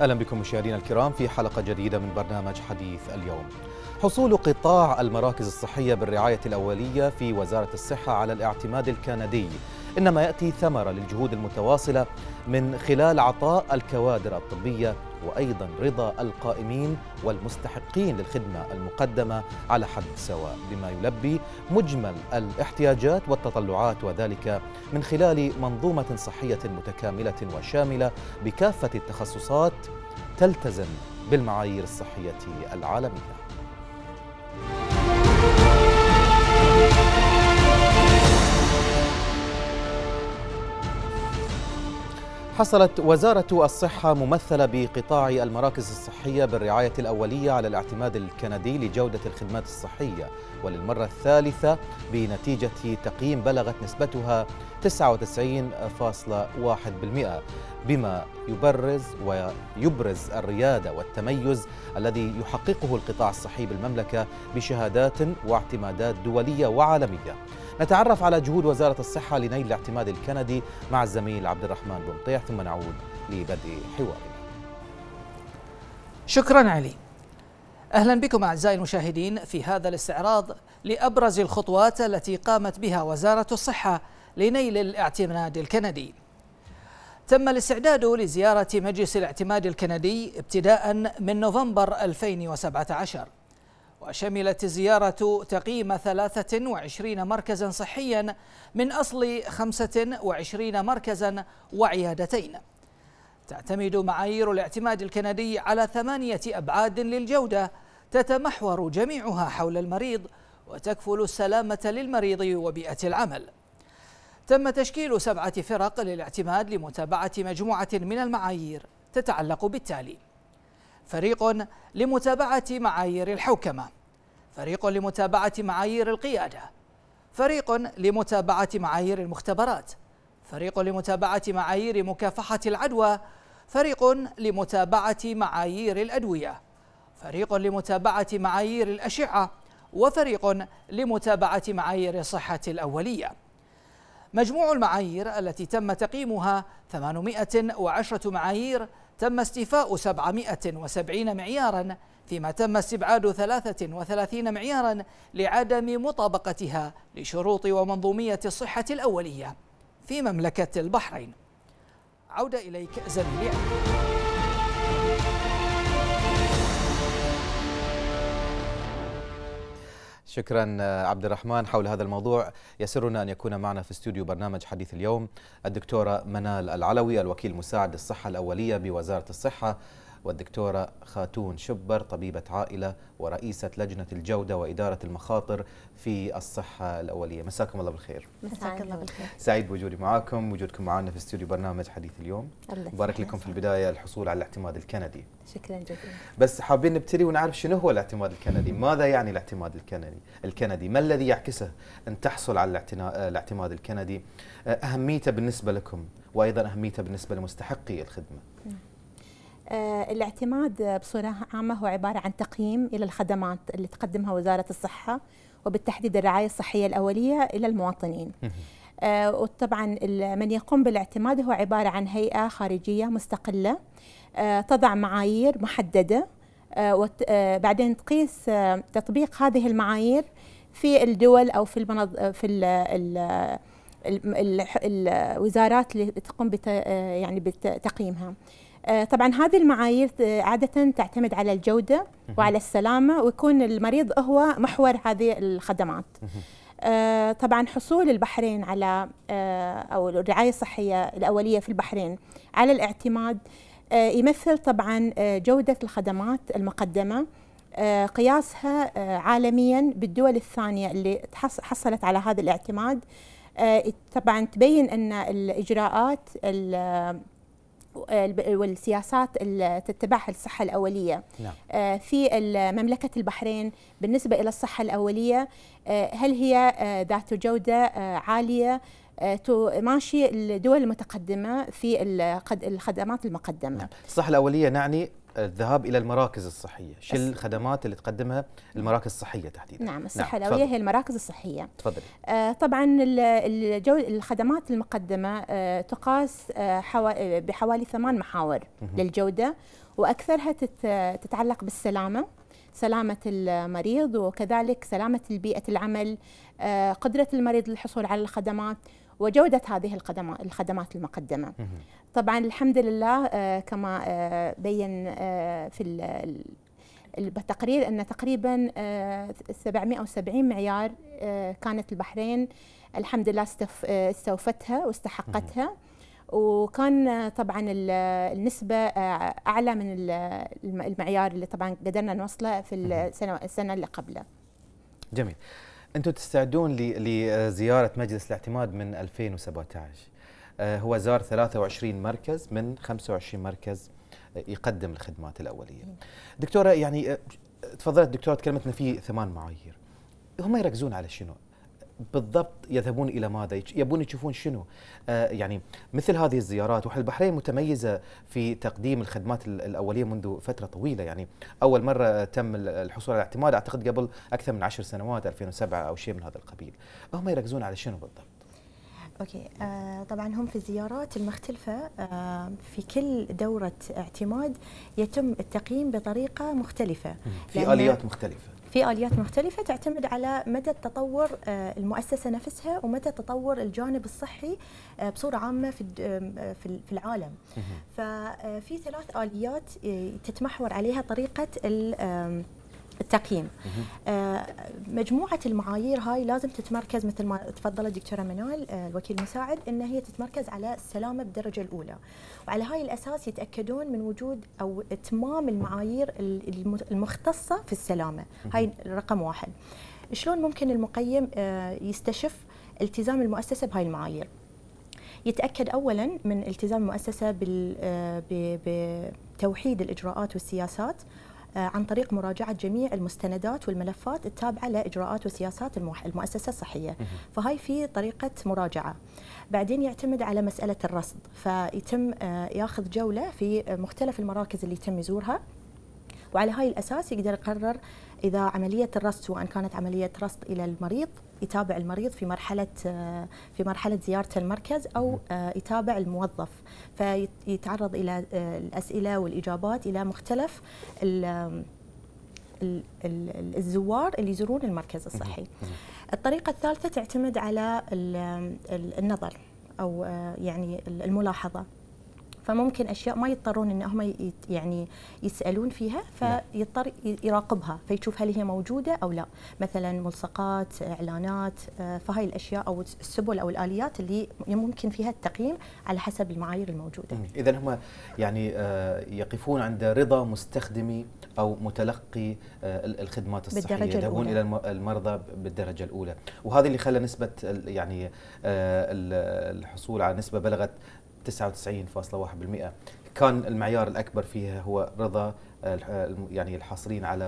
اهلا بكم مشاهدينا الكرام في حلقه جديده من برنامج حديث اليوم. حصول قطاع المراكز الصحيه بالرعايه الاوليه في وزاره الصحه على الاعتماد الكندي إنما يأتي ثمرة للجهود المتواصلة من خلال عطاء الكوادر الطبية وأيضا رضا القائمين والمستحقين للخدمة المقدمة على حد سواء بما يلبي مجمل الاحتياجات والتطلعات وذلك من خلال منظومة صحية متكاملة وشاملة بكافة التخصصات تلتزم بالمعايير الصحية العالمية. حصلت وزارة الصحة ممثلة بقطاع المراكز الصحية بالرعاية الأولية على الاعتماد الكندي لجودة الخدمات الصحية وللمرة الثالثة بنتيجة تقييم بلغت نسبتها 99.1% بما يبرز ويبرز الريادة والتميز الذي يحققه القطاع الصحي بالمملكة بشهادات واعتمادات دولية وعالمية نتعرف على جهود وزارة الصحة لنيل الاعتماد الكندي مع الزميل عبد الرحمن بمطيح ثم نعود لبدء حوارنا شكرا علي أهلا بكم أعزائي المشاهدين في هذا الاستعراض لأبرز الخطوات التي قامت بها وزارة الصحة لنيل الاعتماد الكندي تم الاستعداد لزيارة مجلس الاعتماد الكندي ابتداء من نوفمبر 2017 وشملت الزيارة تقييم 23 مركزا صحيا من أصل 25 مركزا وعيادتين تعتمد معايير الاعتماد الكندي على ثمانية أبعاد للجودة تتمحور جميعها حول المريض وتكفل السلامة للمريض وبيئة العمل تم تشكيل سبعة فرق للاعتماد لمتابعة مجموعة من المعايير تتعلق بالتالي فريق لمتابعة معايير الحوكمة فريق لمتابعة معايير القيادة فريق لمتابعة معايير المختبرات فريق لمتابعة معايير مكافحة العدوى فريق لمتابعة معايير الأدوية فريق لمتابعة معايير الأشعة وفريق لمتابعة معايير الصحة الأولية مجموع المعايير التي تم تقييمها 810 معايير تم استيفاء 770 معيارا فيما تم استبعاد 33 معيارا لعدم مطابقتها لشروط ومنظومية الصحة الأولية في مملكة البحرين عودة إليك زميلي شكرا آه، عبد الرحمن حول هذا الموضوع يسرنا أن يكون معنا في استوديو برنامج حديث اليوم الدكتورة منال العلوي الوكيل مساعد الصحة الأولية بوزارة الصحة والدكتورة خاتون شبر طبيبة عائلة ورئيسة لجنة الجودة وإدارة المخاطر في الصحة الأولية مساكم الله بالخير مساك الله بالخير سعيد بوجودي معاكم وجودكم معنا في استوديو برنامج حديث اليوم مبارك لكم في البداية الحصول على الاعتماد الكندي شكرا جزيلا بس حابين نبتدي ونعرف شنو هو الاعتماد الكندي ماذا يعني الاعتماد الكندي الكندي ما الذي يعكسه أن تحصل على آه، الاعتماد الكندي آه، أهميته بالنسبة لكم وأيضا أهميته بالنسبة لمستحقي الخدمة آه، الاعتماد بصورة عامة هو عبارة عن تقييم إلى الخدمات اللي تقدمها وزارة الصحة وبالتحديد الرعاية الصحية الأولية إلى المواطنين آه، وطبعا من يقوم بالاعتماد هو عبارة عن هيئة خارجية مستقلة آه، تضع معايير محددة وبعدين تقيس تطبيق هذه المعايير في الدول أو في المنظ... في ال... ال... الوزارات اللي تقوم بت... يعني بتقييمها آه، طبعا هذه المعايير آه، عادة تعتمد على الجودة وعلى السلامة ويكون المريض هو محور هذه الخدمات آه، طبعا حصول البحرين على أو الرعاية الصحية الأولية في البحرين على الاعتماد يمثل طبعا جودة الخدمات المقدمة قياسها عالميا بالدول الثانية اللي حصلت على هذا الاعتماد طبعا تبين أن الإجراءات والسياسات اللي تتبعها الصحة الأولية نعم. آه، في مملكة البحرين بالنسبة إلى الصحة الأولية آه، هل هي آه، ذات جودة عالية تماشي الدول المتقدمة في الخدمات المقدمة نعم. الصحة الأولية نعني الذهاب الى المراكز الصحيه، شو الخدمات اللي تقدمها المراكز الصحيه تحديدا؟ نعم الصحه نعم. الأولية هي المراكز الصحيه. تفضل. آه طبعا الخدمات المقدمه آه تقاس آه بحوالي ثمان محاور للجوده واكثرها تت... تتعلق بالسلامه. سلامة المريض وكذلك سلامة البيئة العمل آه، قدرة المريض للحصول على الخدمات وجودة هذه الخدمات المقدمة طبعا الحمد لله آه، كما آه، بين آه، في التقرير أن تقريبا 770 معيار كانت البحرين الحمد لله استوفتها واستحقتها وكان طبعا النسبة أعلى من المعيار اللي طبعا قدرنا نوصله في السنة اللي قبله جميل انتم تستعدون لزياره مجلس الاعتماد من 2017 آه، هو زار 23 مركز من 25 مركز آه، يقدم الخدمات الاوليه. دكتوره يعني آه، تفضلت دكتوره تكلمتنا في ثمان معايير. هم يركزون على شنو؟ بالضبط يذهبون الى ماذا؟ يبون يشوفون شنو؟ آه يعني مثل هذه الزيارات البحرين متميزه في تقديم الخدمات الاوليه منذ فتره طويله يعني اول مره تم الحصول على الاعتماد اعتقد قبل اكثر من عشر سنوات 2007 او شيء من هذا القبيل. هم يركزون على شنو بالضبط؟ اوكي آه طبعا هم في الزيارات المختلفه آه في كل دوره اعتماد يتم التقييم بطريقه مختلفه في اليات مختلفه في اليات مختلفه تعتمد على مدى التطور آه، المؤسسه نفسها ومدى تطور الجانب الصحي آه، بصوره عامه في آه، في العالم ففي ثلاث اليات تتمحور عليها طريقه التقييم آه، مجموعه المعايير هاي لازم تتمركز مثل ما تفضلت دكتوره منال آه، الوكيل المساعد ان هي تتمركز على السلامه بالدرجه الاولى وعلى هاي الاساس يتاكدون من وجود او اتمام المعايير المختصه في السلامه هاي رقم واحد شلون ممكن المقيم آه، يستشف التزام المؤسسه بهاي المعايير يتاكد اولا من التزام المؤسسه بتوحيد الاجراءات والسياسات آه، عن طريق مراجعة جميع المستندات والملفات التابعة لإجراءات وسياسات المؤسسة الصحية فهي في طريقة مراجعة بعدين يعتمد على مسألة الرصد فيتم آه، ياخذ جولة في مختلف المراكز اللي يتم يزورها وعلى هاي الاساس يقدر يقرر اذا عمليه الرصد سواء كانت عمليه رصد الى المريض يتابع المريض في مرحله آه، في مرحله زياره المركز او آه، يتابع الموظف فيتعرض الى آه، الاسئله والاجابات الى مختلف الزوار اللي يزورون المركز الصحي. الطريقه الثالثه تعتمد على النظر او يعني الملاحظه فممكن اشياء ما يضطرون ان هم يعني يسالون فيها نعم. فيضطر يراقبها فيشوف هل هي موجوده او لا مثلا ملصقات اعلانات آه، فهاي الاشياء او السبل او الاليات اللي ممكن فيها التقييم على حسب المعايير الموجوده اذا هم يعني آه، يقفون عند رضا مستخدمي او متلقي آه، الخدمات الصحيه بالدرجة يذهبون الى المرضى بالدرجه الاولى وهذا اللي خلى نسبه يعني الحصول على نسبه بلغت 99.1% كان المعيار الاكبر فيها هو رضا يعني الحاصلين على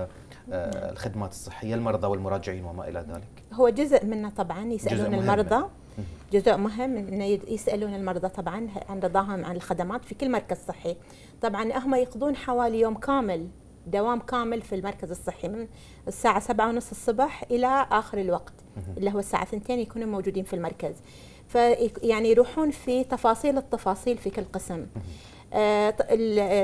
آه، نعم. الخدمات الصحيه المرضى والمراجعين وما الى ذلك هو جزء منه طبعا يسالون المرضى جزء مهم انه يسالون المرضى طبعا عن رضاهم عن الخدمات في كل مركز صحي طبعا هم يقضون حوالي يوم كامل دوام كامل في المركز الصحي من الساعه 7:30 الصبح الى اخر الوقت اللي هو الساعه 2 يكونوا موجودين في المركز فيعني يروحون في تفاصيل التفاصيل في كل قسم آه،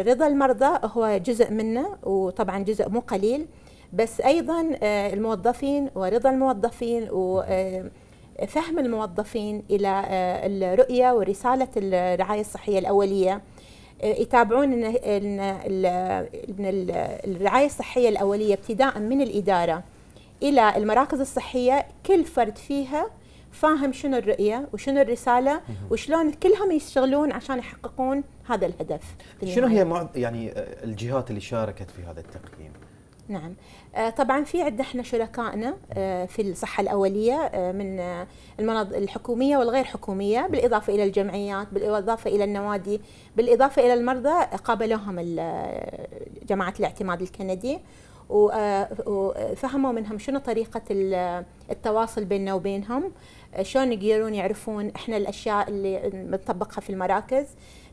رضا المرضى هو جزء منه وطبعا جزء مو قليل بس ايضا آه، الموظفين ورضا الموظفين وفهم آه، الموظفين الى الرؤيه ورساله الرعايه الصحيه الاوليه يتابعون ان الرعايه الصحيه الاوليه ابتداء من الاداره الى المراكز الصحيه كل فرد فيها فاهم شنو الرؤيه وشنو الرساله وشلون كلهم يشتغلون عشان يحققون هذا الهدف شنو هي يعني آه، الجهات اللي شاركت في هذا التقييم نعم آه، طبعا في عندنا احنا شركائنا آه، في الصحه الاوليه من المناطق الحكوميه والغير حكوميه بالاضافه الى الجمعيات بالاضافه الى النوادي بالاضافه الى المرضى قابلوهم جماعه الاعتماد الكندي وفهموا منهم شنو طريقه التواصل بيننا وبينهم شلون يقدرون يعرفون احنا الاشياء اللي بنطبقها في المراكز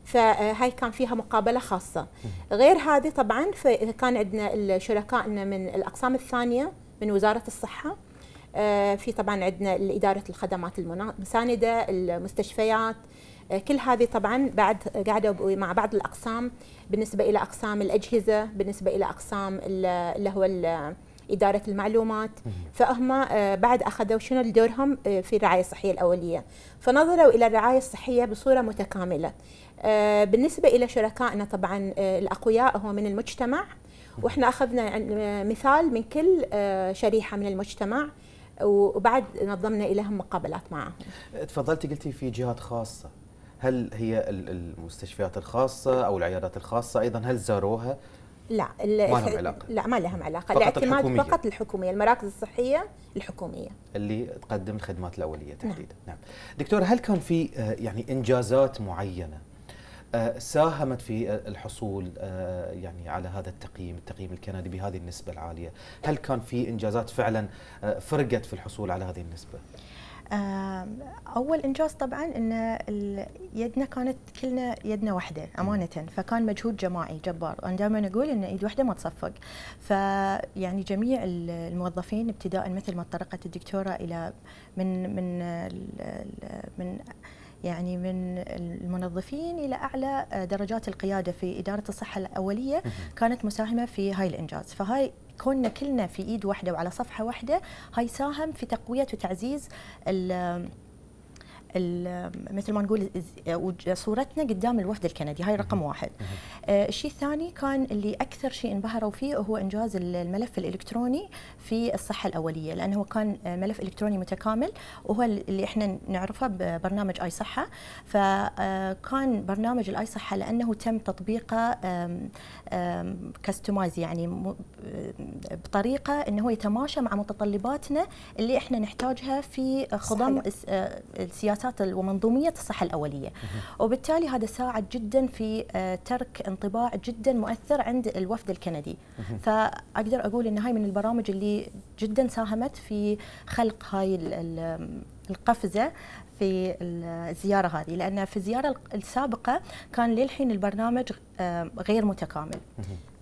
فهاي كان فيها مقابله خاصه غير هذه طبعا فكان عندنا شركائنا من الاقسام الثانيه من وزاره الصحه آه، في طبعا عندنا اداره الخدمات المسانده المستشفيات آه، كل هذه طبعا بعد قعدوا مع بعض الاقسام بالنسبه الى اقسام الاجهزه بالنسبه الى اقسام اللي هو اداره المعلومات فهم آه، بعد اخذوا شنو دورهم آه، في الرعايه الصحيه الاوليه فنظروا الى الرعايه الصحيه بصوره متكامله آه، بالنسبه الى شركائنا طبعا الاقوياء هو من المجتمع واحنا اخذنا مثال من كل شريحه من المجتمع وبعد نظمنا إليهم مقابلات معهم. تفضلتي قلتي في جهات خاصه، هل هي المستشفيات الخاصه او العيادات الخاصه ايضا هل زاروها؟ لا ما لهم علاقه لا ما لهم علاقه فقط الاعتماد الحكومية. فقط الحكوميه المراكز الصحيه الحكوميه اللي تقدم الخدمات الاوليه نعم. تحديدا نعم. نعم دكتور هل كان في آه، يعني انجازات معينه آه، ساهمت في آه، الحصول يعني على هذا التقييم التقييم الكندي بهذه النسبه العاليه هل كان في انجازات فعلا فرقت في الحصول على هذه النسبه اول انجاز طبعا ان يدنا كانت كلنا يدنا واحده امانه فكان مجهود جماعي جبار انا دائما اقول ان ايد واحده ما تصفق فيعني جميع الموظفين ابتداء مثل ما تطرقت الدكتوره الى من من من يعني من المنظفين الى اعلى درجات القياده في اداره الصحه الاوليه كانت مساهمه في هاي الانجاز فهاي كوننا كلنا في ايد واحده وعلى صفحه واحده هاي ساهم في تقويه وتعزيز مثل ما نقول صورتنا قدام الوفد الكندي هاي رقم واحد آه، الشيء الثاني كان اللي اكثر شيء انبهروا فيه هو انجاز الملف الالكتروني في الصحه الاوليه لانه كان آه، ملف الكتروني متكامل وهو اللي احنا نعرفه ببرنامج اي صحه فكان آه، برنامج الاي صحه لانه تم تطبيقه كستمايز يعني بطريقه انه يتماشى مع متطلباتنا اللي احنا نحتاجها في خضم السياسات ممارسات ومنظوميه الصحه الاوليه وبالتالي هذا ساعد جدا في آه، ترك انطباع جدا مؤثر عند الوفد الكندي فاقدر اقول ان هاي من البرامج اللي جدا ساهمت في خلق هاي القفزه في الزياره هذه لان في الزياره السابقه كان للحين البرنامج آه، غير متكامل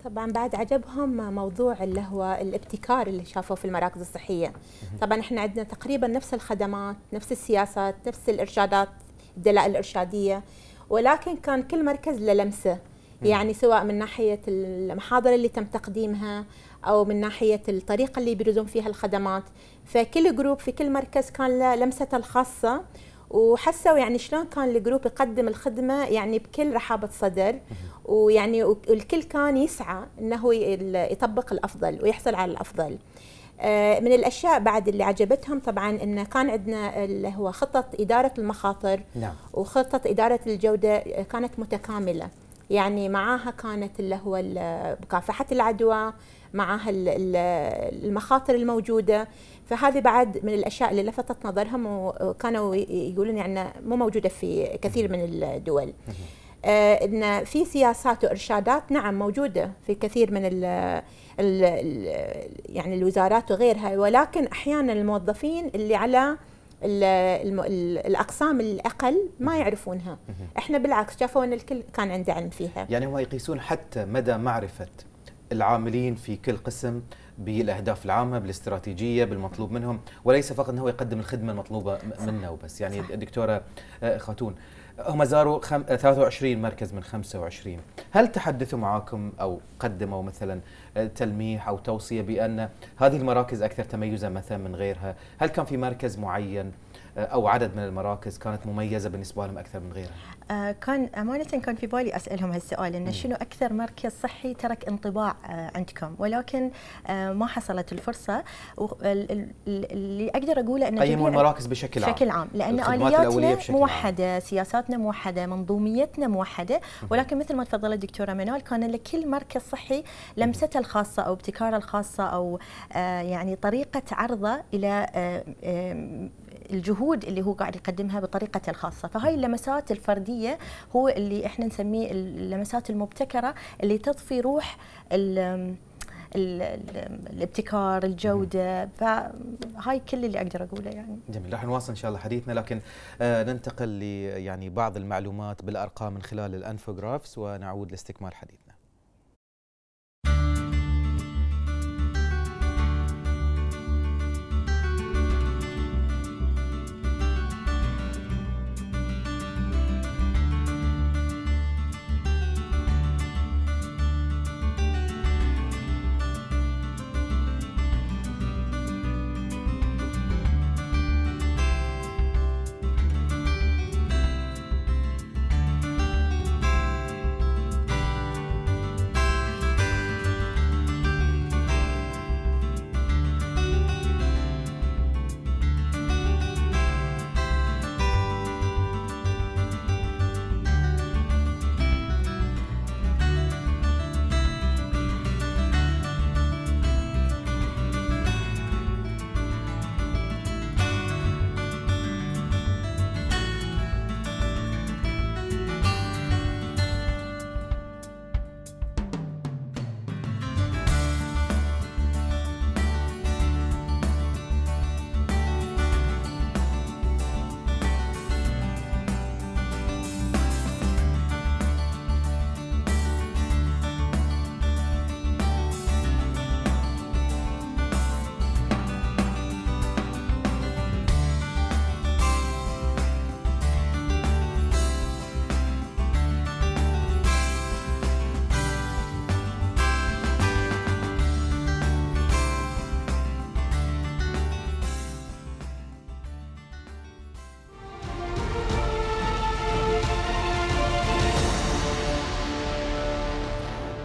طبعا بعد عجبهم موضوع اللي هو الابتكار اللي شافوه في المراكز الصحيه طبعا احنا عندنا تقريبا نفس الخدمات نفس السياسات نفس الارشادات الدلائل الارشاديه ولكن كان كل مركز له لمسه يعني سواء من ناحيه المحاضر اللي تم تقديمها او من ناحيه الطريقه اللي يبرزون فيها الخدمات فكل جروب في كل مركز كان له لمسته الخاصه وحسوا يعني شلون كان الجروب يقدم الخدمه يعني بكل رحابه صدر ويعني والكل كان يسعى انه يطبق الافضل ويحصل على الافضل. آه، من الاشياء بعد اللي عجبتهم طبعا انه كان عندنا اللي هو خطه اداره المخاطر نعم. وخطه اداره الجوده كانت متكامله يعني معاها كانت اللي هو مكافحه العدوى مع المخاطر الموجوده فهذه بعد من الاشياء اللي لفتت نظرهم وكانوا يقولون يعني مو موجوده في كثير من الدول آه، ان في سياسات وارشادات نعم موجوده في كثير من الـ الـ يعني الوزارات وغيرها ولكن احيانا الموظفين اللي على الاقسام الاقل ما يعرفونها احنا بالعكس شافوا ان الكل كان عنده علم فيها يعني هم يقيسون حتى مدى معرفه العاملين في كل قسم بالاهداف العامه بالاستراتيجيه بالمطلوب منهم وليس فقط انه هو يقدم الخدمه المطلوبه منه وبس يعني الدكتوره آه، خاتون هم زاروا خم... 23 آه، مركز من 25 هل تحدثوا معاكم او قدموا مثلا آه، تلميح او توصيه بان هذه المراكز اكثر تميزا مثلا من غيرها هل كان في مركز معين او عدد من المراكز كانت مميزه بالنسبه لهم اكثر من غيرها؟ آه، كان امانه كان في بالي اسالهم هالسؤال انه شنو اكثر مركز صحي ترك انطباع آه، عندكم ولكن آه، ما حصلت الفرصه اللي اقدر اقوله انه قيموا المراكز بشكل عام بشكل عام لان الياتنا موحده، سياساتنا موحده، منظوميتنا موحده ولكن مثل ما تفضلت دكتوره منال كان لكل مركز صحي لمسته الخاصه او ابتكاره الخاصه او يعني طريقه عرضه الى الجهود اللي هو قاعد يقدمها بطريقته الخاصه فهاي اللمسات الفرديه هو اللي احنا نسميه اللمسات المبتكره اللي تضفي روح الابتكار الجوده فهاي كل اللي اقدر اقوله يعني جميل راح نواصل ان شاء الله حديثنا لكن آه، ننتقل ل يعني بعض المعلومات بالارقام من خلال الأنفوغرافس ونعود لاستكمال حديثنا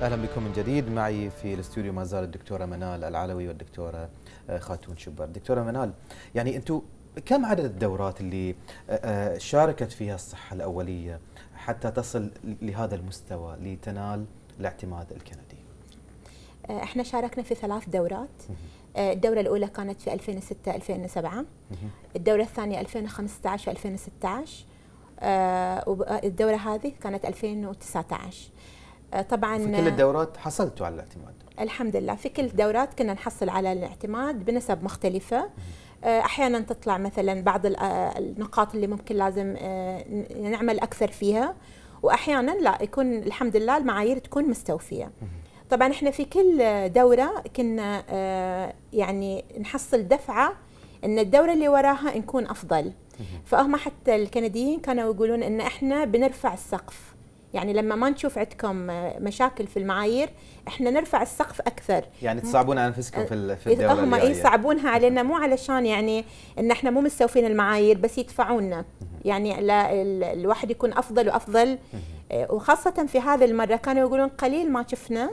اهلا بكم من جديد معي في الاستوديو ما زال الدكتوره منال العلوي والدكتوره آه، خاتون شبر دكتوره منال يعني انتم كم عدد الدورات اللي آه، آه، شاركت فيها الصحه الاوليه حتى تصل لهذا المستوى لتنال الاعتماد الكندي احنا شاركنا في ثلاث دورات الدورة الأولى كانت في 2006 2007 الدورة الثانية 2015 2016 والدورة هذه كانت 2019 آه، طبعا في كل آه، الدورات حصلتوا على الاعتماد الحمد لله في كل الدورات كنا نحصل على الاعتماد بنسب مختلفه آه، احيانا تطلع مثلا بعض النقاط اللي ممكن لازم نعمل اكثر فيها واحيانا لا يكون الحمد لله المعايير تكون مستوفيه طبعا احنا في كل دوره كنا يعني نحصل دفعه ان الدوره اللي وراها نكون افضل فهم حتى الكنديين كانوا يقولون ان احنا بنرفع السقف يعني لما ما نشوف عندكم آه، مشاكل في المعايير احنا نرفع السقف اكثر يعني تصعبون على انفسكم في في إيه، الدوله هم يصعبونها علينا مو علشان يعني ان احنا مو مستوفين المعايير بس يدفعونا يعني لا الواحد يكون افضل وافضل آه، وخاصه في هذه المره كانوا يقولون قليل ما شفنا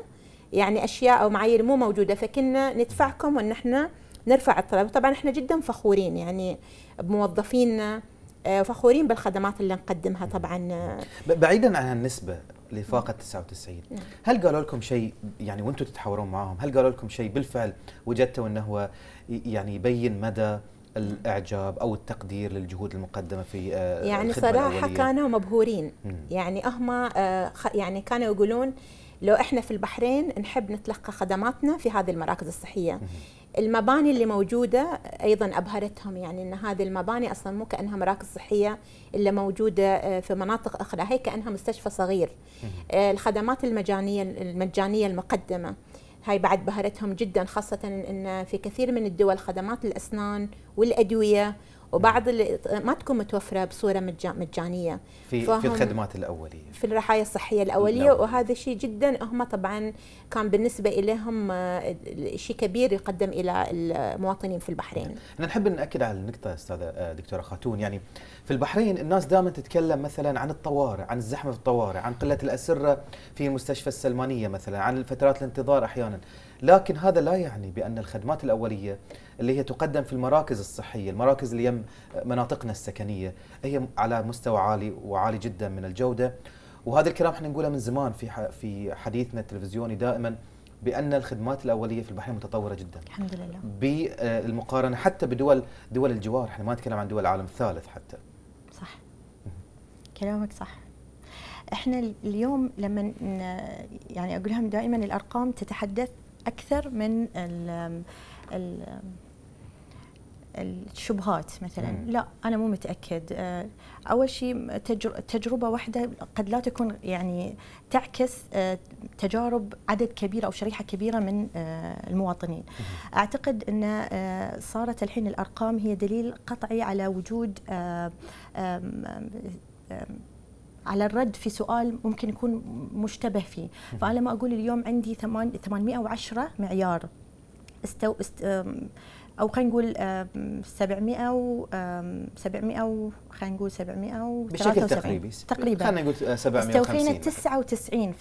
يعني اشياء او معايير مو موجوده فكنا ندفعكم وان احنا نرفع الطلب طبعا احنا جدا فخورين يعني بموظفينا وفخورين آه، بالخدمات اللي نقدمها طبعا آه. بعيدا عن النسبه لفاقة 99 نعم. هل قالوا لكم شيء يعني وانتم تتحاورون معاهم هل قالوا لكم شيء بالفعل وجدتوا انه هو يعني يبين مدى الاعجاب او التقدير للجهود المقدمه في آه، يعني صراحه الأولية. كانوا مبهورين مم. يعني هم يعني كانوا يقولون لو احنا في البحرين نحب نتلقى خدماتنا في هذه المراكز الصحيه مم. المباني اللي موجوده ايضا ابهرتهم يعني ان هذه المباني اصلا مو كانها مراكز صحيه اللي موجوده آه، في مناطق اخرى هي كانها مستشفى صغير آه، الخدمات المجانيه المجانيه المقدمه هاي بعد بهرتهم جدا خاصة أن في كثير من الدول خدمات الأسنان والأدوية وبعض اللي ما تكون متوفره بصوره مجانيه في في الخدمات الاوليه في الرعايه الصحيه الاوليه لا. نعم. وهذا شيء جدا هم طبعا كان بالنسبه اليهم آه، شيء كبير يقدم الى المواطنين في البحرين. نعم. احنا نحب ناكد على النقطه استاذه آه، دكتوره خاتون يعني في البحرين الناس دائما تتكلم مثلا عن الطوارئ، عن الزحمه في الطوارئ، عن قله الاسره في المستشفى السلمانيه مثلا، عن فترات الانتظار احيانا، لكن هذا لا يعني بأن الخدمات الأولية اللي هي تقدم في المراكز الصحية المراكز اللي يم مناطقنا السكنية هي على مستوى عالي وعالي جدا من الجودة وهذا الكلام احنا نقوله من زمان في في حديثنا التلفزيوني دائما بان الخدمات الاوليه في البحرين متطوره جدا الحمد لله بالمقارنه آه، حتى بدول دول الجوار احنا ما نتكلم عن دول العالم الثالث حتى صح كلامك صح احنا اليوم لما يعني اقولهم دائما الارقام تتحدث اكثر من الـ الـ الشبهات مثلا مم. لا انا مو متاكد آه، اول شيء تجربه واحده قد لا تكون يعني تعكس آه، تجارب عدد كبير او شريحه كبيره من آه، المواطنين مم. اعتقد ان صارت الحين الارقام هي دليل قطعي على وجود على الرد في سؤال ممكن يكون مشتبه فيه فأنا لما أقول اليوم عندي 810 معيار استو است او خلينا نقول 700 و 700 و خلينا نقول 700 و بشكل تقريبي تقريبا خلينا نقول 750 استوفينا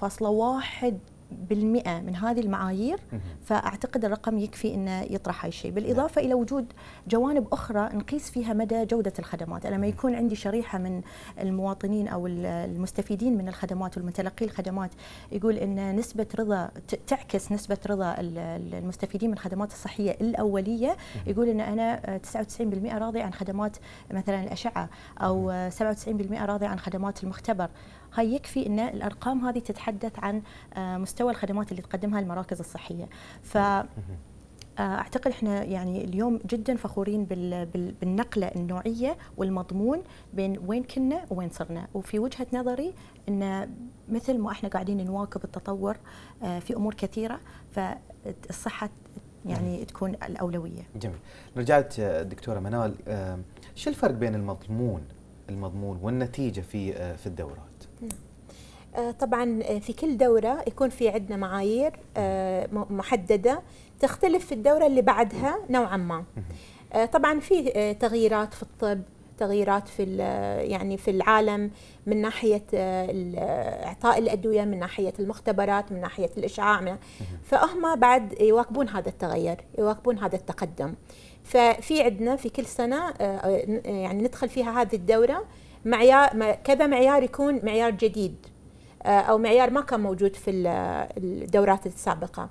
99.1 بالمئة من هذه المعايير فأعتقد الرقم يكفي أنه يطرح هاي الشيء بالإضافة نعم. إلى وجود جوانب أخرى نقيس فيها مدى جودة الخدمات أنا لما يكون عندي شريحة من المواطنين أو المستفيدين من الخدمات والمتلقي الخدمات يقول أن نسبة رضا تعكس نسبة رضا المستفيدين من الخدمات الصحية الأولية يقول أن أنا 99% راضي عن خدمات مثلا الأشعة أو 97% راضي عن خدمات المختبر هاي يكفي ان الارقام هذه تتحدث عن آه، مستوى الخدمات اللي تقدمها المراكز الصحيه ف آه، اعتقد احنا يعني اليوم جدا فخورين بالنقله النوعيه والمضمون بين وين كنا وين صرنا وفي وجهه نظري ان مثل ما احنا قاعدين نواكب التطور آه، في امور كثيره فالصحه يعني تكون الاولويه. جميل. رجعت دكتوره منال شو الفرق بين المضمون المضمون والنتيجه في في الدوره؟ آه، طبعا آه، في كل دوره يكون في عندنا معايير آه، محدده تختلف في الدوره اللي بعدها نوعا ما طبعا في تغييرات في الطب تغييرات في يعني في العالم من ناحيه اعطاء الادويه من ناحيه المختبرات من ناحيه الاشعاع فهم بعد يواكبون هذا التغير يواكبون هذا التقدم ففي عندنا في كل سنه يعني ندخل فيها هذه الدوره معيار كذا معيار يكون معيار جديد آه، او معيار ما كان موجود في الدورات السابقه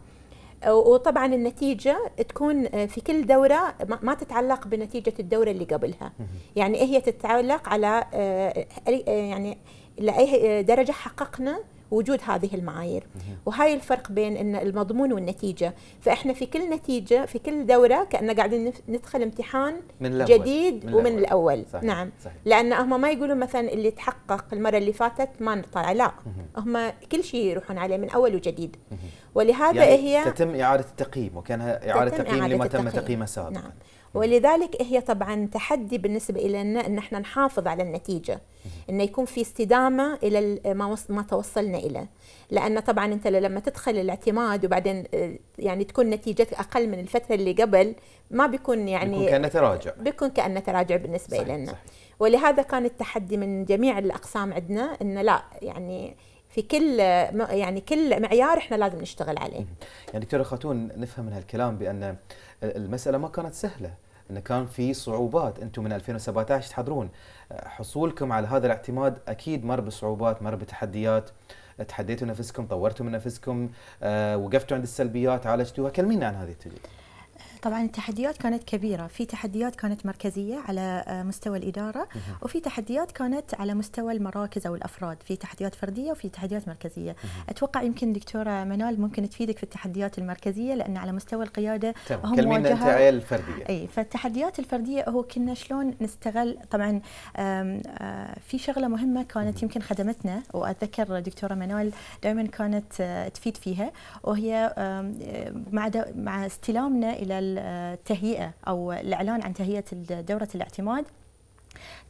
وطبعا النتيجه تكون آه، في كل دوره ما تتعلق بنتيجه الدوره اللي قبلها يعني هي تتعلق على آه، يعني لاي درجه حققنا وجود هذه المعايير وهاي الفرق بين ان المضمون والنتيجه فاحنا في كل نتيجه في كل دوره كاننا قاعدين ندخل امتحان من جديد من ومن الاول, الأول. صحيح. نعم صحيح. لان هم ما يقولون مثلا اللي تحقق المره اللي فاتت ما نطلع لا هم كل شيء يروحون عليه من اول وجديد ولهذا يعني هي تتم اعاده التقييم وكانها اعاده تقييم إعادة لما تم تقييمه نعم. سابقا نعم. ولذلك هي طبعا تحدي بالنسبه لنا ان احنا نحافظ على النتيجه انه يكون في استدامه الى ما ما توصلنا اليه لان طبعا انت لما تدخل الاعتماد وبعدين آه، يعني تكون نتيجتك اقل من الفتره اللي قبل ما بيكون يعني بيكون كانه تراجع بيكون كانه تراجع بالنسبه صحيح لنا صحيح. ولهذا كان التحدي من جميع الاقسام عندنا انه لا يعني في كل يعني كل معيار احنا لازم نشتغل عليه. يعني دكتوره خاتون نفهم من هالكلام بان المساله ما كانت سهله انه كان في صعوبات انتم من 2017 تحضرون آه، حصولكم على هذا الاعتماد اكيد مر بصعوبات مر بتحديات تحديتوا نفسكم طورتوا من نفسكم آه، وقفتوا عند السلبيات عالجتوها كلمينا عن هذه التجربه طبعا التحديات كانت كبيرة في تحديات كانت مركزية على آه، مستوى الإدارة وفي تحديات كانت على مستوى المراكز أو الأفراد في تحديات فردية وفي تحديات مركزية أتوقع يمكن دكتورة منال ممكن تفيدك في التحديات المركزية لأن على مستوى القيادة طبعا. هم كلمينا الفردية أي فالتحديات الفردية هو كنا شلون نستغل طبعا آه، في شغلة مهمة كانت يمكن خدمتنا وأتذكر دكتورة منال دائما كانت آه، تفيد فيها وهي مع مع استلامنا إلى التهيئه او الاعلان عن تهيئه دوره الاعتماد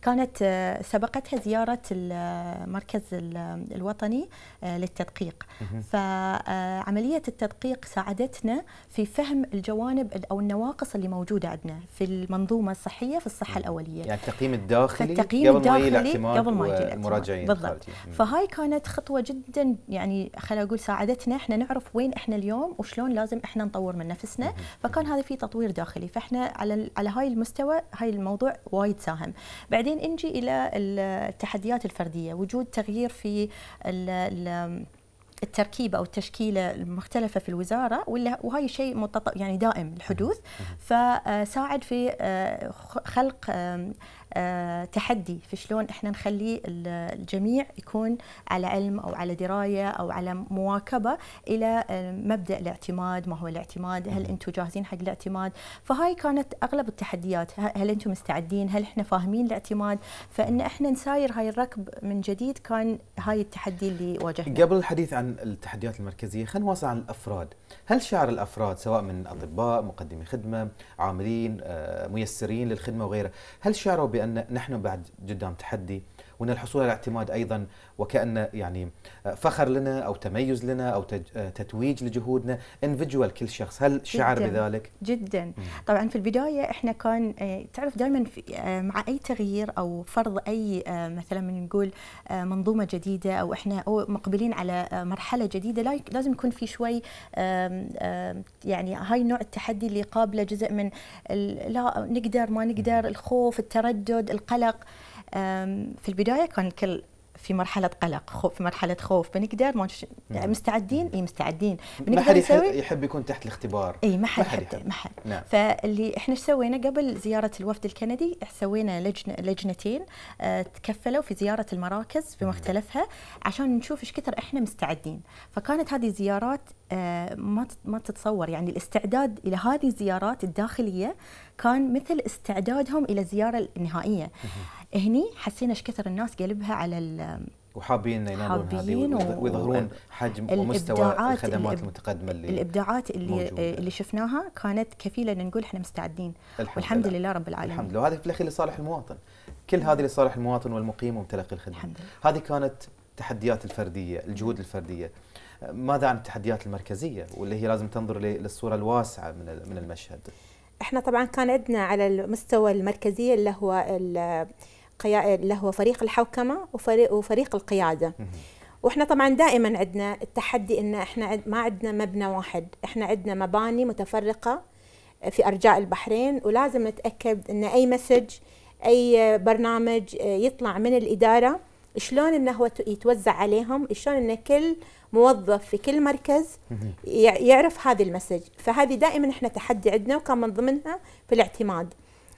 كانت آه، سبقتها زيارة المركز آه، آه، الوطني للتدقيق فعملية التدقيق ساعدتنا في فهم الجوانب أو النواقص اللي موجودة عندنا في المنظومة الصحية في الصحة الأولية يعني التقييم الداخلي التقييم قبل ما يجي الاعتماد قبل ما يجي المراجعين بالضبط فهاي كانت خطوة جدا يعني خلينا أقول ساعدتنا احنا نعرف وين احنا اليوم وشلون لازم احنا نطور من نفسنا فكان هذا في تطوير داخلي فاحنا على على هاي المستوى هاي الموضوع وايد ساهم بعدين نجي الى التحديات الفرديه وجود تغيير في الـ الـ التركيبه او التشكيله المختلفه في الوزاره وهي شيء متط... يعني دائم الحدوث فساعد في آه، خلق آه، تحدي في شلون احنا نخلي الجميع يكون على علم او على درايه او على مواكبه الى آه، مبدا الاعتماد ما هو الاعتماد هل انتم جاهزين حق الاعتماد فهاي كانت اغلب التحديات هل انتم مستعدين هل احنا فاهمين الاعتماد فان احنا نساير هاي الركب من جديد كان هاي التحدي اللي واجهنا قبل الحديث عن التحديات المركزيه خلينا نواصل عن الافراد هل شعر الافراد سواء من اطباء مقدمي خدمه عاملين آه، ميسرين للخدمه وغيره هل شعروا بأن لان نحن بعد قدام تحدي وان الحصول على الاعتماد ايضا وكانه يعني آه، فخر لنا او تميز لنا او آه، تتويج لجهودنا انفيجوال كل شخص هل شعر جداً بذلك جدا طبعا في البدايه احنا كان آه، تعرف دائما مع اي تغيير او فرض اي مثلا من نقول منظومه جديده او احنا أو مقبلين على مرحله جديده لازم يكون في شوي يعني هاي نوع التحدي اللي قابله جزء من لا نقدر ما نقدر الخوف التردد القلق في البدايه كان الكل في مرحله قلق خوف في مرحله خوف بنقدر ما يعني نعم. مستعدين اي مستعدين بنقدر ما حد يحب يكون تحت الاختبار اي ما حد يحب ما حد نعم. فاللي احنا ايش سوينا قبل زياره الوفد الكندي سوينا لجنه لجنتين أه، تكفلوا في زياره المراكز بمختلفها عشان نشوف ايش كثر احنا مستعدين فكانت هذه الزيارات أه، ما ما تتصور يعني الاستعداد الى هذه الزيارات الداخليه كان مثل استعدادهم الى الزياره النهائيه هني حسينا ايش كثر الناس قلبها على وحابين ينظرون هذه ويظهرون حجم ومستوى الخدمات المتقدمه اللي الابداعات اللي موجودة. آه، اللي شفناها كانت كفيله ان نقول احنا مستعدين الحمد والحمد لله, لله رب العالمين الحمد لله وهذا في الاخير لصالح المواطن كل هذه لصالح المواطن والمقيم ومتلقي الخدمه الحمد لله. هذه كانت تحديات الفرديه الجهود الفرديه آه، ماذا عن التحديات المركزيه واللي هي لازم تنظر للصوره الواسعه من من المشهد احنا طبعا كان عندنا على المستوى المركزيه اللي هو اللي هو فريق الحوكمه وفريق, وفريق القياده واحنا طبعا دائما عندنا التحدي ان احنا ما عندنا مبنى واحد احنا عندنا مباني متفرقه في ارجاء البحرين ولازم نتاكد ان اي مسج اي برنامج آه، يطلع من الاداره شلون انه هو يتوزع عليهم شلون ان كل موظف في كل مركز يعرف هذه المسج فهذه دائما احنا تحدي عندنا وكان من ضمنها في الاعتماد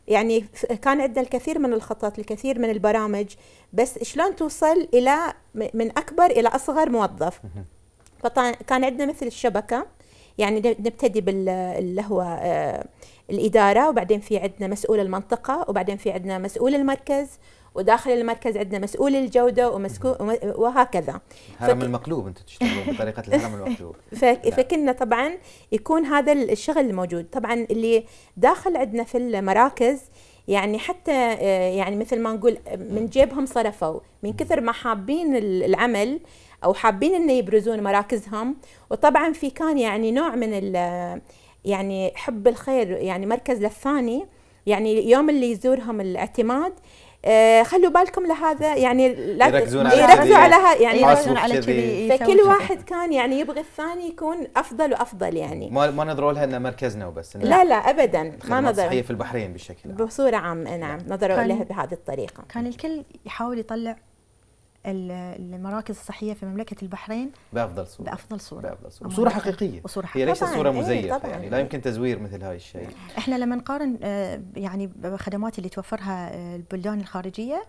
يعني كان عندنا الكثير من الخطط الكثير من البرامج بس شلون توصل الى من اكبر الى اصغر موظف فكان عندنا مثل الشبكه يعني نبتدي باللي هو آه، الاداره وبعدين في عندنا مسؤول المنطقه وبعدين في عندنا مسؤول المركز وداخل المركز عندنا مسؤول الجوده ومسكو وهكذا هرم فك... المقلوب انتم تشتغلون بطريقه الهرم المقلوب ف... نعم. فكنا طبعا يكون هذا الشغل الموجود طبعا اللي داخل عندنا في المراكز يعني حتى آه، يعني مثل ما نقول من جيبهم صرفوا من كثر ما حابين العمل او حابين انه يبرزون مراكزهم وطبعا في كان يعني نوع من يعني حب الخير يعني مركز للثاني يعني يوم اللي يزورهم الاعتماد آه، خلوا بالكم لهذا يعني لا يركزون على يركزوا على يعني يركزون على كذي فكل واحد كان يعني يبغى الثاني يكون افضل وافضل يعني ما ما نظروا لها ان مركزنا وبس لا لا ابدا ما نظروا هي في البحرين بشكل عام بصوره عامه نعم, نعم. نظروا لها بهذه الطريقه كان الكل يحاول يطلع المراكز الصحيه في مملكه البحرين بافضل صوره بافضل صوره بافضل صوره وصوره حقيقيه وصوره حقيقية. هي ليست صوره إيه، مزيفه إيه يعني لا يمكن تزوير مثل هاي الشيء احنا لما نقارن آه، يعني بالخدمات اللي توفرها آه، البلدان الخارجيه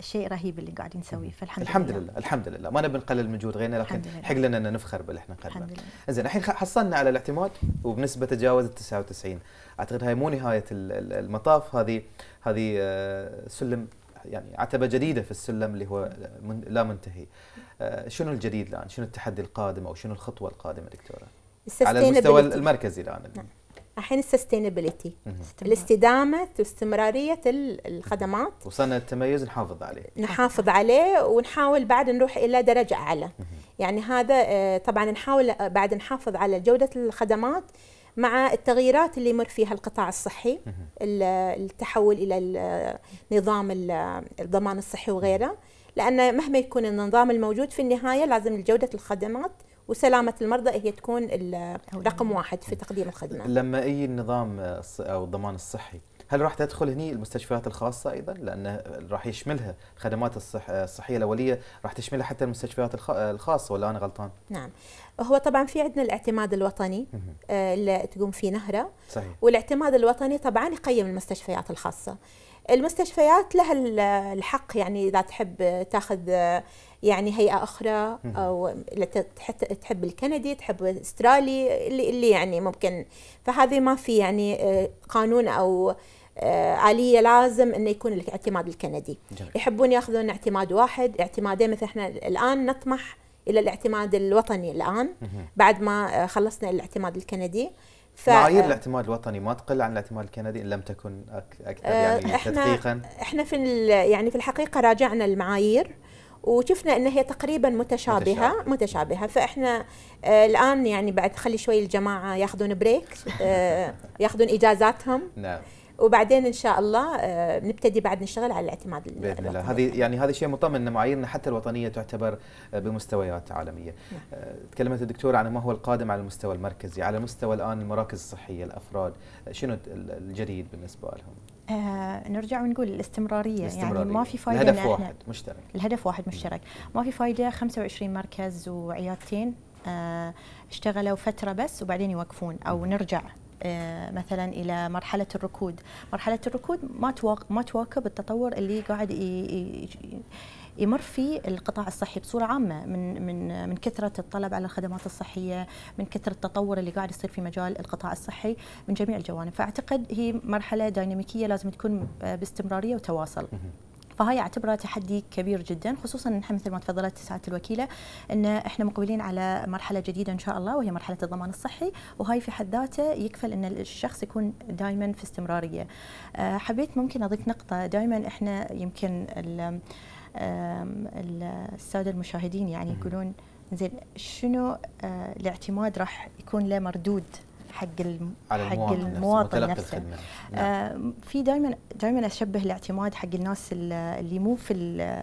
شيء رهيب اللي قاعدين نسويه فالحمد الحمد لله. لله الحمد لله ما نبي نقلل من جهود غيرنا لكن حق لنا ان نفخر باللي احنا نقدمه زين الحين حصلنا على الاعتماد وبنسبه تجاوزت 99 اعتقد هاي مو نهايه المطاف هذه هذه آه، سلم يعني عتبه جديده في السلم اللي هو لا منتهي آه، شنو الجديد الان شنو التحدي القادم او شنو الخطوه القادمه دكتوره على المستوى المركزي الان نعم. الحين السستينابيلتي الاستدامه واستمراريه الخدمات وصلنا للتميز نحافظ عليه نحافظ عليه ونحاول بعد نروح الى درجه اعلى يعني هذا آه، طبعا نحاول آه، بعد نحافظ على جوده الخدمات مع التغييرات اللي يمر فيها القطاع الصحي التحول الى نظام الضمان الصحي وغيره لان مهما يكون النظام الموجود في النهايه لازم جوده الخدمات وسلامة المرضى هي تكون رقم واحد في تقديم الخدمة لما أي النظام أو الضمان الصحي هل راح تدخل هني المستشفيات الخاصة أيضا لأنه راح يشملها الخدمات الصح الصحية الأولية راح تشملها حتى المستشفيات الخاصة ولا أنا غلطان؟ نعم هو طبعا في عندنا الاعتماد الوطني اللي آه، تقوم فيه نهره صحيح. والاعتماد الوطني طبعا يقيم المستشفيات الخاصه المستشفيات لها الحق يعني اذا تحب تاخذ آه، يعني هيئه اخرى او تحب الكندي تحب الاسترالي اللي, اللي يعني ممكن فهذه ما في يعني آه، قانون او آلية لازم انه يكون الاعتماد الكندي جميل. يحبون ياخذون اعتماد واحد اعتمادين مثل احنا الان نطمح الى الاعتماد الوطني الان بعد ما آه، خلصنا الاعتماد الكندي ف... معايير الاعتماد الوطني ما تقل عن الاعتماد الكندي ان لم تكن اكثر آه، يعني احنا تدقيقا احنا في يعني في الحقيقه راجعنا المعايير وشفنا ان هي تقريبا متشابهه متشابهه, فاحنا آه الان يعني بعد خلي شوي الجماعه ياخذون بريك آه ياخذون اجازاتهم نعم وبعدين ان شاء الله آه، نبتدي بعد نشتغل على الاعتماد باذن الله هذه يعني هذا شيء مطمئن ان معاييرنا حتى الوطنيه تعتبر آه، بمستويات عالميه. نعم. آه، تكلمت الدكتور عن ما هو القادم على المستوى المركزي، على مستوى الان المراكز الصحيه الافراد، شنو الجديد بالنسبه لهم؟ آه نرجع ونقول الاستمرارية, الاستمرارية يعني ما في فايدة الهدف واحد مشترك الهدف واحد مشترك نعم. ما في فايدة 25 مركز وعيادتين آه اشتغلوا فترة بس وبعدين يوقفون أو نعم. نرجع آه، مثلا الى مرحله الركود، مرحله الركود ما ما تواكب التطور اللي قاعد يمر فيه القطاع الصحي بصوره عامه من من من كثره الطلب على الخدمات الصحيه، من كثره التطور اللي قاعد يصير في مجال القطاع الصحي من جميع الجوانب، فاعتقد هي مرحله ديناميكيه لازم تكون آه، باستمراريه وتواصل. فهاي اعتبره تحدي كبير جدا خصوصا ان احنا مثل ما تفضلت سعاده الوكيله ان احنا مقبلين على مرحله جديده ان شاء الله وهي مرحله الضمان الصحي وهاي في حد ذاته يكفل ان الشخص يكون دائما في استمراريه. آه، حبيت ممكن اضيف نقطه دائما احنا يمكن الساده المشاهدين يعني يقولون زين شنو آه، الاعتماد راح يكون له مردود حق حق المواطن نفسه آه، نعم. في دائما دائما اشبه الاعتماد حق الناس اللي مو في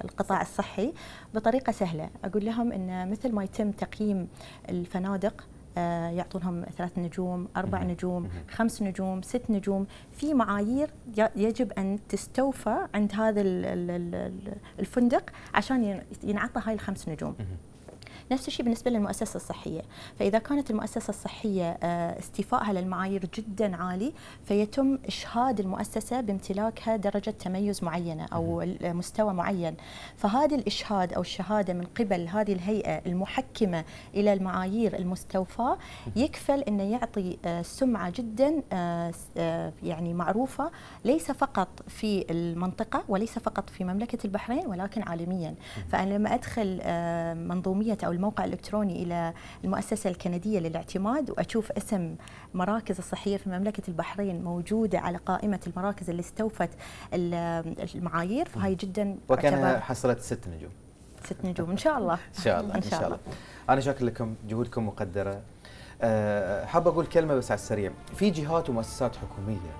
القطاع الصحي بطريقه سهله اقول لهم ان مثل ما يتم تقييم الفنادق آه، يعطونهم ثلاث نجوم أربع نجوم خمس نجوم ست نجوم في معايير يجب أن تستوفى عند هذا الفندق عشان ينعطى هاي الخمس نجوم نفس الشيء بالنسبه للمؤسسه الصحيه فاذا كانت المؤسسه الصحيه آه، استيفائها للمعايير جدا عالي فيتم اشهاد المؤسسه بامتلاكها درجه تميز معينه او آه، مستوى معين فهذا الاشهاد او الشهاده من قبل هذه الهيئه المحكمه الى المعايير المستوفاه يكفل انه يعطي آه، سمعه جدا يعني معروفه ليس فقط في المنطقه وليس فقط في مملكه البحرين ولكن عالميا فانا لما ادخل منظوميه او الموقع الإلكتروني إلى المؤسسة الكندية للاعتماد وأشوف اسم مراكز الصحية في مملكة البحرين موجودة على قائمة المراكز اللي استوفت المعايير فهي جدا وكانها حصلت ست نجوم ست نجوم إن شاء الله إن شاء الله إن شاء الله أنا شاكر لكم جهودكم مقدرة آه، حاب أقول كلمة بس على السريع في جهات ومؤسسات حكومية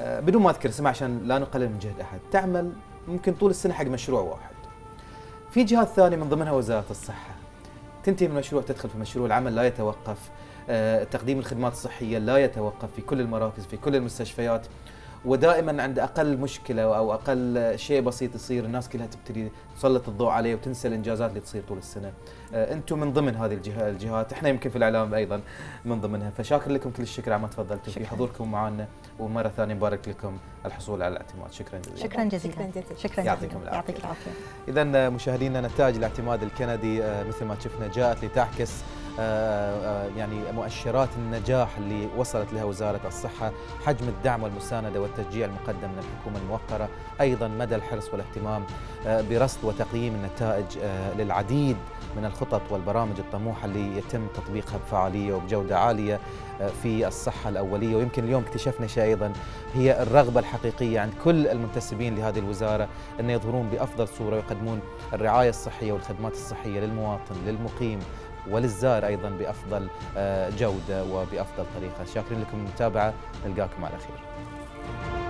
آه، بدون ما اذكر اسمها عشان لا نقلل من جهد احد، تعمل ممكن طول السنه حق مشروع واحد. في جهات ثانيه من ضمنها وزاره الصحه، تنتهي من المشروع تدخل في مشروع العمل لا يتوقف آه، تقديم الخدمات الصحية لا يتوقف في كل المراكز في كل المستشفيات ودائما عند اقل مشكله او اقل شيء بسيط يصير الناس كلها تبتدي تسلط الضوء عليه وتنسى الانجازات اللي تصير طول السنه. آه، انتم من ضمن هذه الجهات, الجهات احنا يمكن في الاعلام ايضا من ضمنها فشاكر لكم كل الشكر على ما تفضلتوا في حضوركم معنا. ومره ثانيه مبارك لكم الحصول على الاعتماد شكرا جزيلا شكرا جزيلا شكرا جزيلا يعطيكم العافيه يعطيك العافيه اذا مشاهدينا نتائج الاعتماد الكندي آه، مثل ما شفنا جاءت لتعكس آه، آه، يعني مؤشرات النجاح اللي وصلت لها وزارة الصحة حجم الدعم والمساندة والتشجيع المقدم من الحكومة الموقرة أيضا مدى الحرص والاهتمام آه، برصد وتقييم النتائج للعديد من الخطط والبرامج الطموحة اللي يتم تطبيقها بفعالية وبجودة عالية في الصحة الأولية ويمكن اليوم اكتشفنا شيء أيضا هي الرغبة الحقيقية عند كل المنتسبين لهذه الوزارة أن يظهرون بأفضل صورة ويقدمون الرعاية الصحية والخدمات الصحية للمواطن للمقيم وللزار أيضا بأفضل آه، جودة وبأفضل طريقة شاكرين لكم المتابعة نلقاكم على خير